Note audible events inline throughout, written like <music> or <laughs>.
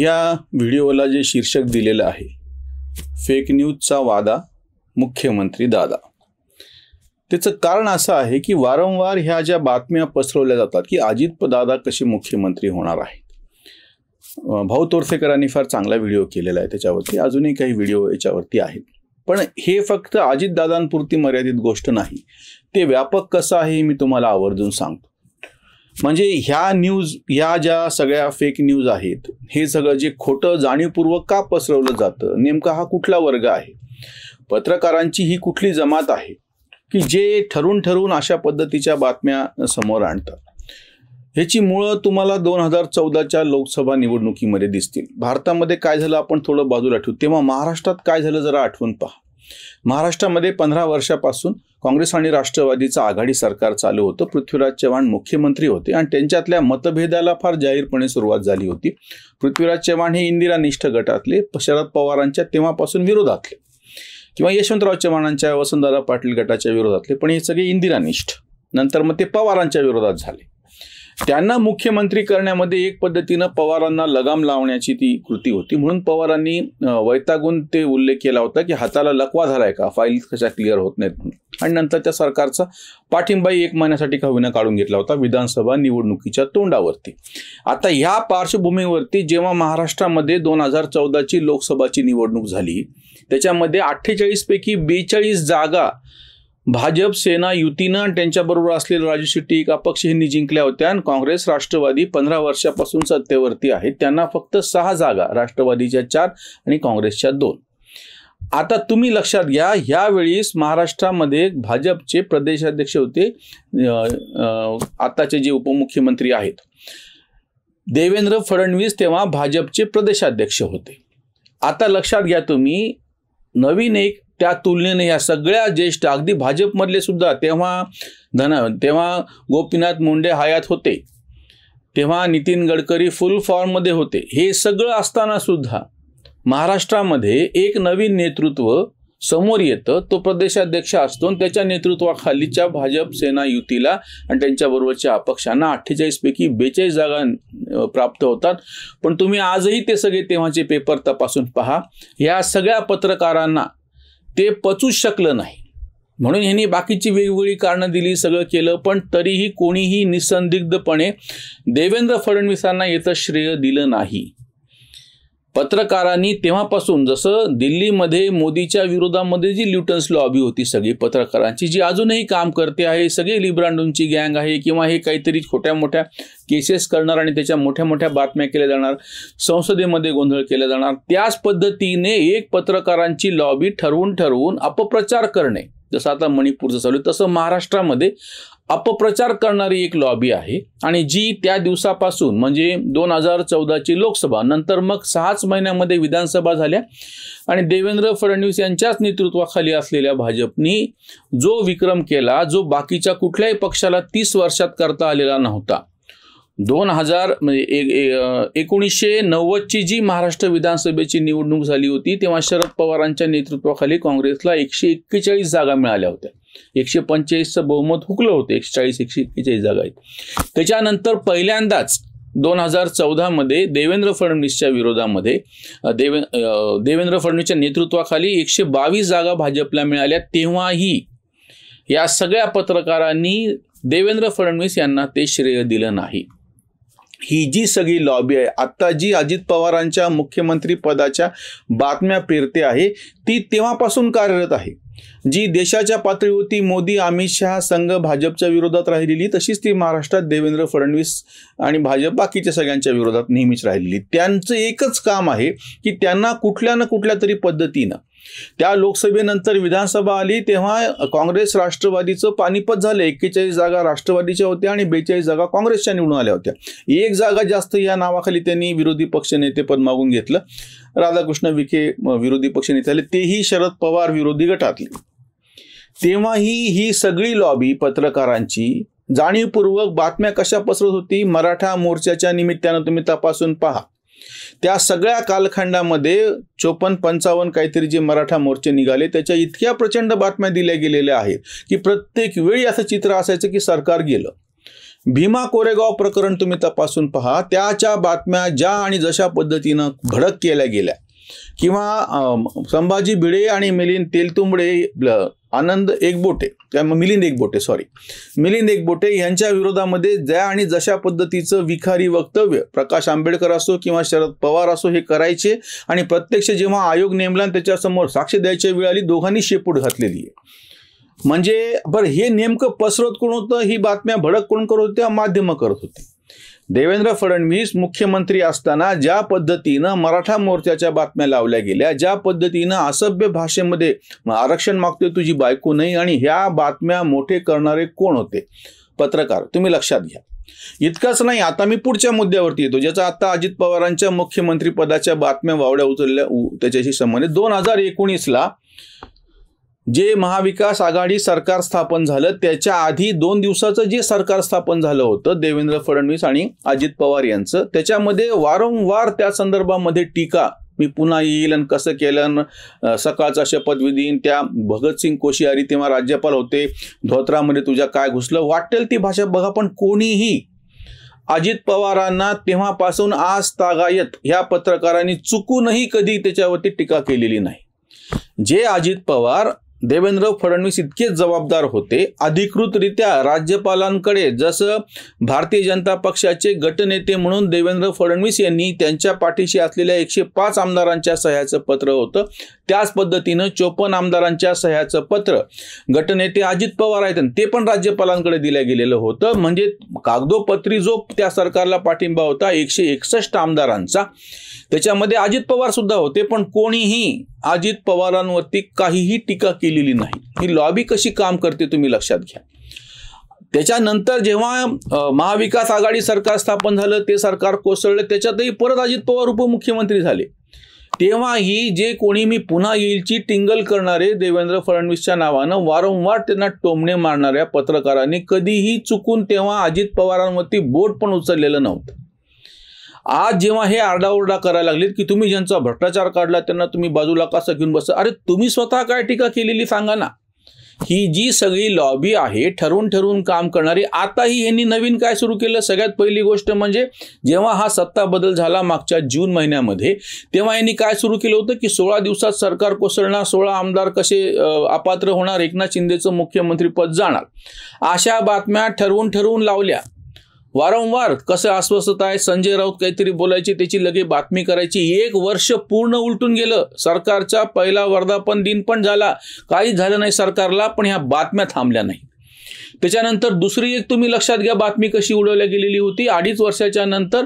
या व्हिडिओला जे शीर्षक दिलेलं आहे फेक न्यूजचा वादा मुख्यमंत्री दादा त्याचं कारण असं आहे की वारंवार ह्या ज्या बातम्या पसरवल्या जातात की अजित दादा कसे मुख्यमंत्री होणार आहेत भाऊ तोरसेकरांनी फार चांगला व्हिडिओ केलेला आहे त्याच्यावरती अजूनही काही व्हिडिओ याच्यावरती आहेत पण हे फक्त अजितदादांपुरती मर्यादित गोष्ट नाही ते व्यापक कसं आहे मी तुम्हाला आवर्जून सांगतो म्हणजे ह्या न्यूज या ज्या सगळ्या फेक न्यूज आहेत हे सगळं जे खोटं जाणीवपूर्वक का पसरवलं जातं नेमका हा कुठला वर्ग आहे पत्रकारांची ही कुठली जमात आहे की जे ठरून ठरून अशा पद्धतीच्या बातम्या समोर आणतात ह्याची मुळं तुम्हाला दोन हजार चौदाच्या लोकसभा निवडणुकीमध्ये दिसतील भारतामध्ये काय झालं आपण थोडं बाजूला ठेवू तेव्हा महाराष्ट्रात काय झालं जरा आठवून पहा महाराष्ट्रामध्ये पंधरा वर्षापासून काँग्रेस आणि राष्ट्रवादीचं आघाडी सरकार चालू होतं पृथ्वीराज चव्हाण मुख्यमंत्री होते आणि त्यांच्यातल्या मतभेदाला फार जाहीरपणे सुरुवात झाली होती पृथ्वीराज चव्हाण हे इंदिरानिष्ठ गटातले शरद पवारांच्या तेव्हापासून विरोधातले किंवा यशवंतराव चव्हाणांच्या वसंतदादा पाटील गटाच्या विरोधातले पण हे सगळे इंदिरानिष्ठ नंतर मग ते पवारांच्या विरोधात झाले त्यांना मुख्यमंत्री करण्यामध्ये एक पद्धतीनं पवारांना लगाम लावण्याची ती कृती होती म्हणून पवारांनी वैतागून ते उल्लेख केला होता की हाताला लकवा झालाय का फाईल कशा क्लिअर होत नाहीत आणि नंतर त्या सरकारचा पाठिंबाही एक महिन्यासाठी का काढून घेतला होता विधानसभा निवडणुकीच्या तोंडावरती आता ह्या पार्श्वभूमीवरती जेव्हा महाराष्ट्रामध्ये दोन हजार चौदाची लोकसभाची निवडणूक झाली त्याच्यामध्ये अठ्ठेचाळीसपैकी बेचाळीस जागा भाजप सेना युतीनं आणि त्यांच्याबरोबर असलेले राजू शेट्टी अपक्ष यांनी जिंकल्या होत्या आणि काँग्रेस राष्ट्रवादी पंधरा वर्षापासून सत्तेवरती आहे त्यांना फक्त सहा जागा राष्ट्रवादीच्या चार आणि काँग्रेसच्या दोन आता तुम्ही लक्षात घ्या ह्यावेळीस महाराष्ट्रामध्ये भाजपचे प्रदेशाध्यक्ष होते आताचे जे उपमुख्यमंत्री आहेत देवेंद्र फडणवीस तेव्हा भाजपचे प्रदेशाध्यक्ष होते आता लक्षात घ्या तुम्ही नवीन एक त्या तुलनेने ह्या सगळ्या ज्येष्ठ अगदी भाजपमधले सुद्धा तेव्हा धन तेव्हा गोपीनाथ मुंडे हयात होते तेव्हा नितीन गडकरी फुल फॉर्ममध्ये होते हे सगळं असताना सुद्धा महाराष्ट्रामध्ये एक नवीन नेतृत्व समोर येतं तो प्रदेशाध्यक्ष असतो आणि त्याच्या नेतृत्वाखालीच्या भाजप सेना युतीला आणि त्यांच्याबरोबरच्या अपक्षांना अठ्ठेचाळीसपैकी बेचाळीस जागा प्राप्त होतात पण तुम्ही आजही ते सगळे तेव्हाचे पेपर तपासून पहा ह्या सगळ्या पत्रकारांना ते पचू शकलं नाही म्हणून ह्यांनी बाकीची वेगवेगळी कारणं दिली सगळं केलं पण तरीही कोणीही निसंदिग्धपणे देवेंद्र फडणवीसांना याचं श्रेय दिलं नाही पत्रकारांनी तेव्हापासून जसं दिल्लीमध्ये मोदीच्या विरोधामध्ये जी ल्युटन्स लॉबी होती सगळी पत्रकारांची जी अजूनही काम करते आहे सगळी लिब्रांडूंची गँग आहे किंवा हे काहीतरी छोट्या मोठ्या केसेस करणार आणि त्याच्या मोठ्या मोठ्या बातम्या केल्या जाणार संसदेमध्ये गोंधळ केला जाणार त्याच पद्धतीने एक पत्रकारांची लॉबी ठरवून ठरवून अपप्रचार करणे जसं आता मणिपूरचं चालू तसं महाराष्ट्रामध्ये अपप्रचार करणारी एक लॉबी आहे आणि जी त्या दिवसापासून म्हणजे दोन हजार चौदाची लोकसभा नंतर मग सहाच महिन्यामध्ये विधानसभा झाल्या आणि देवेंद्र फडणवीस यांच्याच नेतृत्वाखाली असलेल्या भाजपनी जो विक्रम केला जो बाकीच्या कुठल्याही पक्षाला तीस वर्षात करता आलेला नव्हता दोन हजार म्हणजे एकोणीसशे नव्वदची जी महाराष्ट्र विधानसभेची निवडणूक झाली होती तेव्हा शरद पवारांच्या नेतृत्वाखाली काँग्रेसला एकशे एक्केचाळीस जागा मिळाल्या होत्या एकशे पंचेचाळीसचं बहुमत हुकलं होतं एकशे चाळीस एकशे एक्केचाळीस जागा आहेत त्याच्यानंतर पहिल्यांदाच दोन हजार चौदामध्ये देवेंद्र फडणवीसच्या विरोधामध्ये देवे देवेंद्र फडणवीसच्या नेतृत्वाखाली एकशे बावीस जागा भाजपला मिळाल्या तेव्हाही या सगळ्या पत्रकारांनी देवेंद्र फडणवीस यांना ते श्रेय दिलं नाही ही जी सगळी लॉबी आहे आत्ता जी अजित पवारांच्या मुख्यमंत्री पदाच्या बातम्या पेरते आहे ती तेव्हापासून कार्यरत आहे जी देशाच्या पातळीवरती मोदी अमित शहा संघ भाजपच्या विरोधात राहिलेली तशीच ती महाराष्ट्रात देवेंद्र फडणवीस आणि भाजप बाकीच्या सगळ्यांच्या विरोधात नेहमीच राहिलेली त्यांचं एकच काम आहे की त्यांना कुठल्या ना कुठल्या तरी पद्धतीनं त्या लोकसभेनंतर विधानसभा आली तेव्हा काँग्रेस राष्ट्रवादीचं पानिपत झालं एक्केचाळीस जागा राष्ट्रवादीच्या होत्या आणि बेचाळीस जागा काँग्रेसच्या निवडून आल्या होत्या एक जागा जास्त या नावाखाली त्यांनी विरोधी पक्षनेतेपद मागून घेतलं राधाकृष्ण विखे विरोधी पक्ष नेते आले तेही शरद पवार विरोधी गटातले तेव्हाही ही सगळी लॉबी पत्रकारांची जाणीवपूर्वक बातम्या कशा पसरत होती मराठा मोर्चाच्या निमित्तानं तुम्ही तपासून पहा त्या सगळ्या कालखंडामध्ये चोपन्न पंचावन्न काहीतरी जे मराठा मोर्चे निघाले त्याच्या इतक्या प्रचंड बातम्या दिल्या गेलेल्या आहेत की प्रत्येक वेळी असं चित्र असायचं की सरकार गेलं भीमा कोरेगाव प्रकरण तुम्ही तपासून पहा त्याच्या बातम्या ज्या आणि जशा पद्धतीनं भडक केल्या गेल्या किंवा संभाजी भिडे आणि मिलिंद तेलतुंबडे आनंद एकबोटे मिलिंद एकबोटे सॉरी मिलिंद एकबोटे यांच्या विरोधामध्ये ज्या आणि जशा पद्धतीचं विखारी वक्तव्य प्रकाश आंबेडकर असो किंवा शरद पवार असो हे करायचे आणि प्रत्यक्ष जेव्हा आयोग नेमला त्याच्यासमोर साक्ष द्यायच्या वेळ आली दोघांनी शेपूट घातलेली आहे म्हणजे बरं हे नेमकं पसरत कोण होतं ही बातम्या भडक कोण करत होत्या माध्यमं करत होती देवेंद्र फडणवीस मुख्यमंत्री असताना ज्या पद्धतीनं मराठा मोर्चाच्या बातम्या लावल्या गेल्या ज्या पद्धतीनं असभ्य भाषेमध्ये आरक्षण मागते तुझी बायको नाही आणि ह्या बातम्या मोठे करणारे कोण होते पत्रकार तुम्ही लक्षात घ्या इतकंच नाही आता मी पुढच्या मुद्द्यावरती येतो ज्याचा आता अजित पवारांच्या मुख्यमंत्री पदाच्या बातम्या वावड्या उचलल्या त्याच्याशी संबंधित दोन हजार एकोणीसला जे महाविकास आघाडी सरकार स्थापन झालं त्याच्या आधी दोन दिवसाचं जे सरकार स्थापन झालं होतं देवेंद्र फडणवीस आणि अजित पवार यांचं त्याच्यामध्ये वारंवार त्या संदर्भामध्ये टीका मी पुन्हा येईल आणि कसं केलं सकाळचा शपथविधीन त्या भगतसिंग कोशियारी तेव्हा राज्यपाल होते धोत्रामध्ये तुझ्या काय घुसलं वाटेल ती भाषा बघा पण कोणीही अजित पवारांना तेव्हापासून आज तागायत ह्या पत्रकारांनी चुकूनही कधी त्याच्यावरती टीका केलेली नाही जे अजित पवार देवेंद्र फडणवीस इतकेच जबाबदार होते अधिकृतरित्या राज्यपालांकडे जसं भारतीय जनता पक्षाचे गटनेते म्हणून देवेंद्र फडणवीस यांनी त्यांच्या पाठीशी असलेल्या एकशे पाच आमदारांच्या सह्याचं पत्र होतं त्याच पद्धतीनं चोपन्न आमदारांच्या सह्याचं पत्र गटनेते अजित पवार आहेत ते पण राज्यपालांकडे दिलं गेलेलं होतं म्हणजे कागदोपत्री जो त्या सरकारला पाठिंबा होता एकशे एकसष्ट आमदारांचा त्याच्यामध्ये अजित पवार सुद्धा होते पण कोणीही अजित पवारांवरती काहीही टीका केलेली नाही ही लॉबी कशी काम करते तुम्ही लक्षात घ्या त्याच्यानंतर जेव्हा महाविकास आघाडी सरकार स्थापन झालं ते सरकार कोसळलं त्याच्यातही परत अजित पवार उपमुख्यमंत्री झाले तेव्हाही जे कोणी मी पुन्हा येईलची टिंगल करणारे देवेंद्र फडणवीसच्या नावानं वारंवार त्यांना टोमणे मारणाऱ्या पत्रकारांनी कधीही चुकून तेव्हा अजित पवारांवरती बोट पण उचललेलं नव्हतं आज जेव्हा हे आरडाओरडा करायला लागले की तुम्ही ज्यांचा भ्रष्टाचार काढला त्यांना तुम्ही बाजूला कसं घेऊन बस अरे तुम्ही स्वतः काय टीका केलेली सांगा ना ही जी सगळी लॉबी आहे ठरवून ठरवून काम करणारी आताही यांनी नवीन काय सुरू केलं सगळ्यात पहिली गोष्ट म्हणजे जेव्हा हा सत्ता बदल झाला मागच्या जून महिन्यामध्ये तेव्हा यांनी काय सुरू केलं होतं की सोळा दिवसात सरकार कोसळणार सोळा आमदार कसे अपात्र होणार एकनाथ शिंदेचं मुख्यमंत्रीपद जाणार अशा बातम्या ठरवून ठरवून लावल्या वारंवार कसं अस्वस्थता आहे संजय राऊत काहीतरी बोलायची त्याची लगे बातमी करायची एक वर्ष पूर्ण उलटून गेलं सरकारचा पहिला वर्धापन दिन पण झाला काही झालं नाही सरकारला पण ह्या बातम्या थांबल्या नाही त्याच्यानंतर दुसरी एक तुम्ही लक्षात घ्या बातमी कशी उडवल्या गेलेली होती अडीच वर्षाच्या नंतर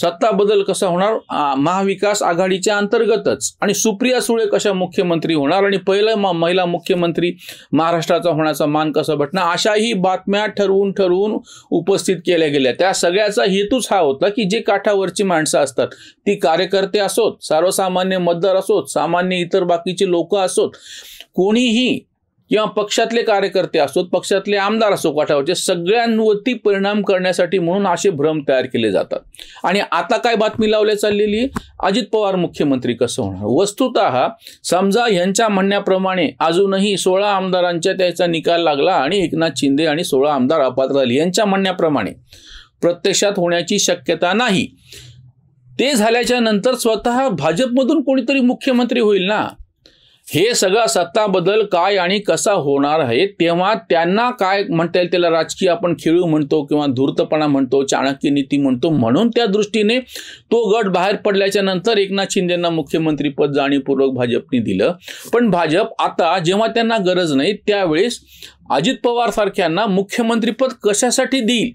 सत्ता बदल कसा होणार महाविकास आघाडीच्या अंतर्गतच आणि सुप्रिया सुळे कशा मुख्यमंत्री होणार आणि पहिला महिला मुख्यमंत्री महाराष्ट्राचा होण्याचा मान कसा भेटणार अशाही बातम्या ठरवून ठरवून उपस्थित केल्या गेल्या त्या सगळ्याचा हेतूच हा होता की जे काठावरची माणसं असतात ती कार्यकर्ते असोत सर्वसामान्य मतदार असोत सामान्य इतर बाकीचे लोक असोत कोणीही किंवा पक्षातले कार्यकर्ते असोत पक्षातले आमदार असो काठावरचे सगळ्यांवरती परिणाम करण्यासाठी म्हणून असे भ्रम तयार केले जातात आणि आता काय बातमी लावल्या चाललेली अजित पवार मुख्यमंत्री कसं होणार वस्तुत समजा यांच्या म्हणण्याप्रमाणे अजूनही सोळा आमदारांच्या त्याचा निकाल लागला आणि एकनाथ शिंदे आणि सोळा आमदार अपात्र झाले यांच्या म्हणण्याप्रमाणे प्रत्यक्षात होण्याची शक्यता नाही ते झाल्याच्या नंतर स्वतः भाजपमधून कोणीतरी मुख्यमंत्री होईल ना हे सगळं सत्ता बदल काय आणि कसा होणार आहे तेव्हा त्यांना काय म्हणता येईल त्याला राजकीय आपण खेळू म्हणतो किंवा धूर्तपणा म्हणतो चाणक्य नीती म्हणतो म्हणून त्या दृष्टीने तो गट बाहेर पडल्याच्या नंतर एकनाथ शिंदेना मुख्यमंत्रीपद जाणीवपूर्वक भाजपने दिलं पण भाजप आता जेव्हा त्यांना गरज नाही त्यावेळेस अजित पवार सारख्यांना मुख्यमंत्रीपद कशासाठी देईल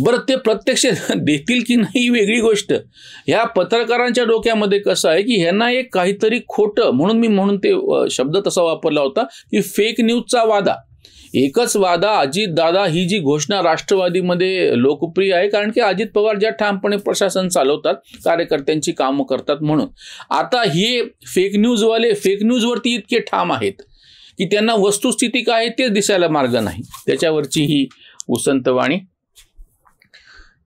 बरं ते प्रत्यक्ष <laughs> देतील की नाही वेगळी गोष्ट ह्या पत्रकारांच्या डोक्यामध्ये कसं आहे की ह्यांना एक काहीतरी खोटं म्हणून मी म्हणून ते शब्द तसा वापरला होता की फेक न्यूजचा वादा एकच वादा अजित दादा ही जी घोषणा राष्ट्रवादीमध्ये लोकप्रिय आहे कारण की अजित पवार ज्या ठामपणे प्रशासन चालवतात कार्यकर्त्यांची कामं करतात म्हणून आता हे फेक न्यूजवाले फेक न्यूजवरती इतके ठाम आहेत की त्यांना वस्तुस्थिती काय आहे ते दिसायला मार्ग नाही त्याच्यावरची ही उसंतवाणी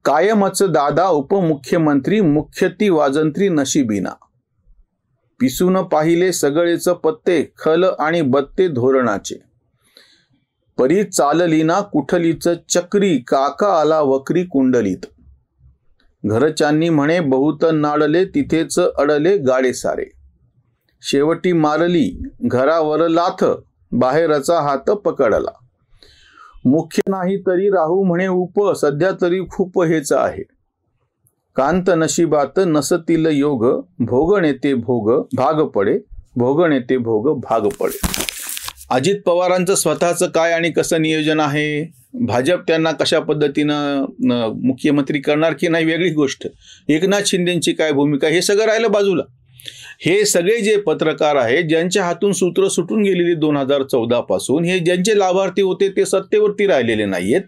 कायमच दादा उपमुख्यमंत्री मुख्यती वाजंत्री नशिबीना पिसून पाहिले सगळेच पत्ते खल आणि बत्ते धोरणाचे परी चाललीना कुठलीच चक्री काका आला वक्री कुंडलीत घरच्यांनी म्हणे बहुत नाडले तिथेच अडले गाडे सारे शेवटी मारली घरावर लाथ बाहेरचा हात पकडला मुख्य नाही तरी राहू म्हणे उप सध्या तरी खूप हेच आहे कांत नशिबात नसतील योग भोगण येते भोग भाग पडे भोगण येते भोग भाग पडे अजित पवारांचं स्वतःचं काय आणि कसं नियोजन आहे भाजप त्यांना कशा पद्धतीनं मुख्यमंत्री करणार की नाही वेगळी गोष्ट एकनाथ शिंदेची काय भूमिका हे सगळं राहिलं बाजूला हे सगळे जे पत्रकार आहेत ज्यांच्या हातून सूत्र सुटून गेलेली दोन हजार चौदा पासून हे ज्यांचे लाभार्थी होते ते सत्तेवरती राहिलेले नाहीयेत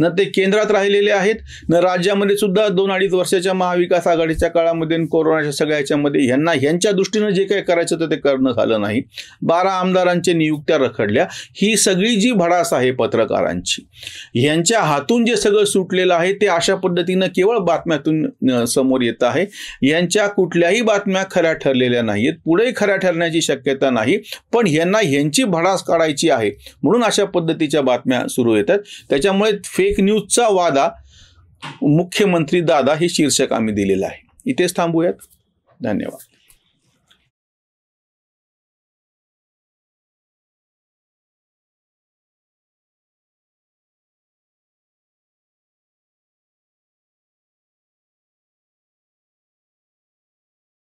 न ते केंद्रात राहिलेले आहेत न राज्यामध्ये सुद्धा दोन अडीच वर्षाच्या महाविकास आघाडीच्या काळामध्ये कोरोनाच्या सगळ्याच्यामध्ये यांना यांच्या दृष्टीनं जे काही करायचं तर ते करणं झालं नाही बारा आमदारांच्या नियुक्त्या रखडल्या ही सगळी जी भडास आहे पत्रकारांची यांच्या हातून जे सगळं सुटलेलं आहे ते अशा पद्धतीनं केवळ बातम्यातून समोर येत आहे यांच्या कुठल्याही बातम्या खऱ्या ठरलेल्या नाही नाहीत पुढेही खऱ्या ठरण्याची शक्यता नाही पण यांना यांची भडास काढायची आहे म्हणून अशा पद्धतीच्या बातम्या सुरू येतात त्याच्यामुळे फेक न्यूजचा वादा मुख्यमंत्री दादा हे शीर्षक आम्ही दिलेलं आहे इथेच थांबूयात धन्यवाद